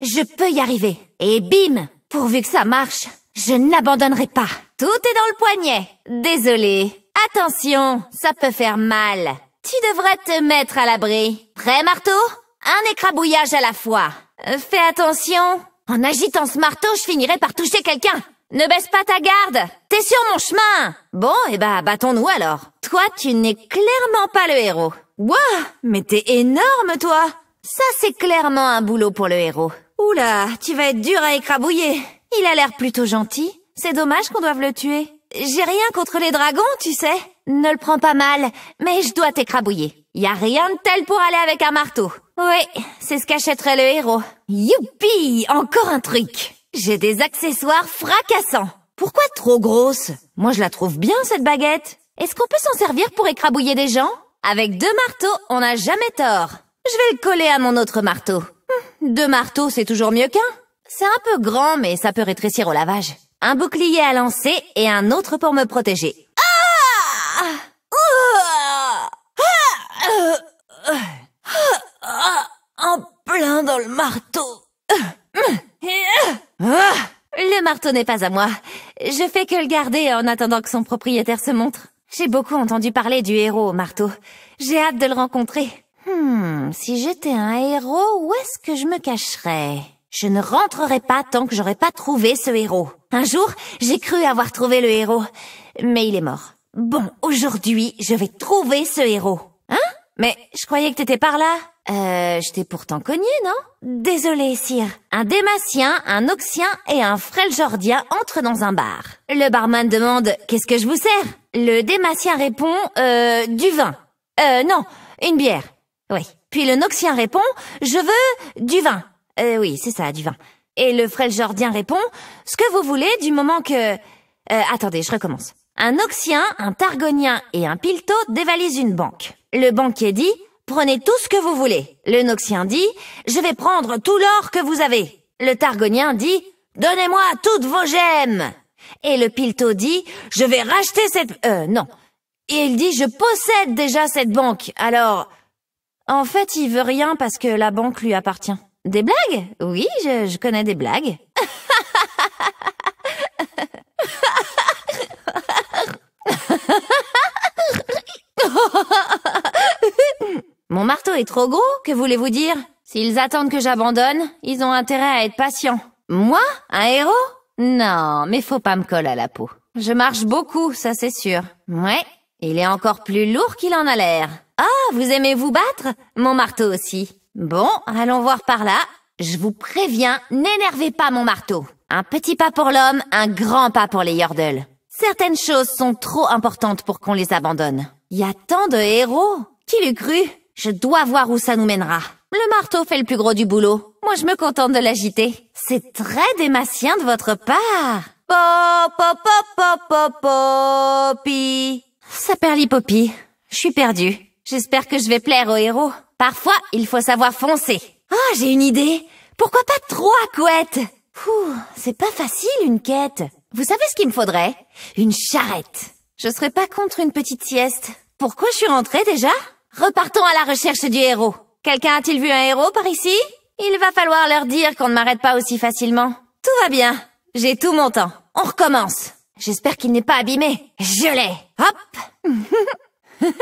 Je peux y arriver. Et bim Pourvu que ça marche, je n'abandonnerai pas. Tout est dans le poignet. Désolé. Attention, ça peut faire mal. Tu devrais te mettre à l'abri. Prêt, marteau Un écrabouillage à la fois. Euh, fais attention. En agitant ce marteau, je finirai par toucher quelqu'un. Ne baisse pas ta garde. T'es sur mon chemin. Bon, eh ben, battons-nous alors. Toi, tu n'es clairement pas le héros. Waouh, Mais t'es énorme, toi Ça, c'est clairement un boulot pour le héros. Oula, tu vas être dur à écrabouiller. Il a l'air plutôt gentil. C'est dommage qu'on doive le tuer. J'ai rien contre les dragons, tu sais. Ne le prends pas mal, mais je dois t'écrabouiller. Y a rien de tel pour aller avec un marteau. Oui, c'est ce qu'achèterait le héros. Youpi, encore un truc. J'ai des accessoires fracassants. Pourquoi trop grosse Moi je la trouve bien cette baguette. Est-ce qu'on peut s'en servir pour écrabouiller des gens Avec deux marteaux, on n'a jamais tort. Je vais le coller à mon autre marteau. Deux marteaux, c'est toujours mieux qu'un. C'est un peu grand, mais ça peut rétrécir au lavage. Un bouclier à lancer et un autre pour me protéger. Ah, ah, ah, ah! En plein dans le marteau. Le marteau n'est pas à moi. Je fais que le garder en attendant que son propriétaire se montre. J'ai beaucoup entendu parler du héros au marteau. J'ai hâte de le rencontrer. Hmm, si j'étais un héros, où est-ce que je me cacherais Je ne rentrerai pas tant que j'aurais pas trouvé ce héros. Un jour, j'ai cru avoir trouvé le héros, mais il est mort. Bon, aujourd'hui, je vais trouver ce héros. Hein Mais je croyais que t'étais par là. Euh, je t'ai pourtant cogné, non Désolé, sire. Un dématien, un oxien et un freljordien entrent dans un bar. Le barman demande « Qu'est-ce que je vous sers ?» Le dématien répond euh, « Euh, du vin. Euh, non, une bière. » Oui. Puis le Noxien répond Je veux du vin. Euh, oui, c'est ça, du vin. Et le jordien répond Ce que vous voulez du moment que. Euh, attendez, je recommence. Un Noxien, un Targonien et un Pilto dévalisent une banque. Le banquier dit Prenez tout ce que vous voulez. Le Noxien dit Je vais prendre tout l'or que vous avez. Le Targonien dit Donnez-moi toutes vos gemmes. Et le Pilto dit Je vais racheter cette. Euh, non. Et il dit Je possède déjà cette banque. Alors. En fait, il veut rien parce que la banque lui appartient. Des blagues Oui, je, connais des blagues. Mon marteau est trop gros, que voulez-vous dire S'ils attendent que j'abandonne, ils ont intérêt à être patients. Moi Un héros Non, mais faut pas me coller à la peau. Je marche beaucoup, ça c'est sûr. Ouais, il est encore plus lourd qu'il en a l'air. Ah, oh, vous aimez vous battre Mon marteau aussi. Bon, allons voir par là. Je vous préviens, n'énervez pas mon marteau. Un petit pas pour l'homme, un grand pas pour les yordles. Certaines choses sont trop importantes pour qu'on les abandonne. Il y a tant de héros. Qui l'eût cru Je dois voir où ça nous mènera. Le marteau fait le plus gros du boulot. Moi, je me contente de l'agiter. C'est très dématien de votre part. Pop, pop, pop, pop, popi. Ça perd l'hypopie. Je suis perdue. J'espère que je vais plaire au héros. Parfois, il faut savoir foncer. oh, j'ai une idée. Pourquoi pas trois couettes Ouh, c'est pas facile une quête. Vous savez ce qu'il me faudrait Une charrette. Je serais pas contre une petite sieste. Pourquoi je suis rentrée déjà Repartons à la recherche du héros. Quelqu'un a-t-il vu un héros par ici Il va falloir leur dire qu'on ne m'arrête pas aussi facilement. Tout va bien. J'ai tout mon temps. On recommence. J'espère qu'il n'est pas abîmé. Je l'ai. Hop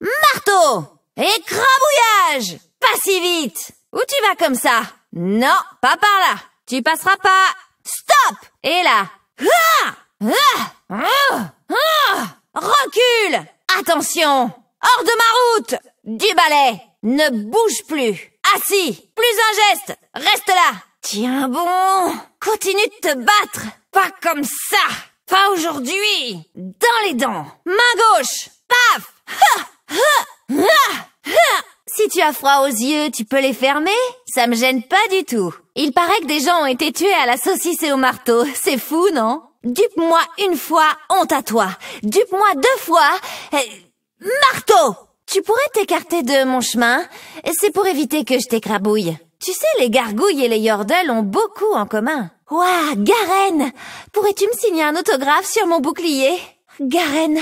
Marteau Écrabouillage Pas si vite Où tu vas comme ça Non, pas par là Tu passeras pas Stop Et là ah ah ah Recule Attention Hors de ma route Du balai Ne bouge plus Assis Plus un geste Reste là Tiens bon Continue de te battre pas comme ça Pas aujourd'hui Dans les dents Main gauche Paf Si tu as froid aux yeux, tu peux les fermer Ça me gêne pas du tout. Il paraît que des gens ont été tués à la saucisse et au marteau. C'est fou, non Dupe-moi une fois, honte à toi. Dupe-moi deux fois, euh, marteau Tu pourrais t'écarter de mon chemin C'est pour éviter que je t'écrabouille. Tu sais, les gargouilles et les yordles ont beaucoup en commun. Ouah, Garen Pourrais-tu me signer un autographe sur mon bouclier Garen,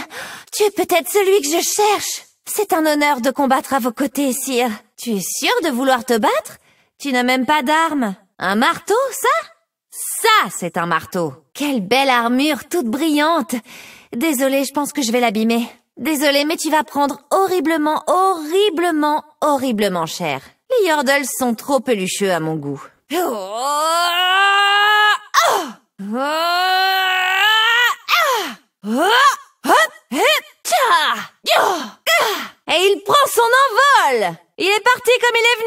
tu es peut-être celui que je cherche C'est un honneur de combattre à vos côtés, sire. Tu es sûr de vouloir te battre Tu n'as même pas d'arme. Un marteau, ça Ça, c'est un marteau Quelle belle armure, toute brillante Désolée, je pense que je vais l'abîmer. Désolée, mais tu vas prendre horriblement, horriblement, horriblement cher. Les Yordles sont trop pelucheux à mon goût. Oh, et il prend son envol Il est parti comme il est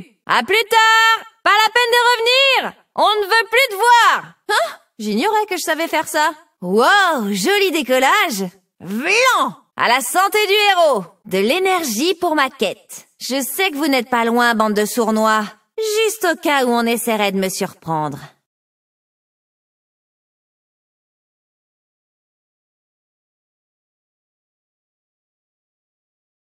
venu À plus tard Pas la peine de revenir On ne veut plus te voir hein? J'ignorais que je savais faire ça Wow Joli décollage Vlan À la santé du héros De l'énergie pour ma quête Je sais que vous n'êtes pas loin, bande de sournois Juste au cas où on essaierait de me surprendre.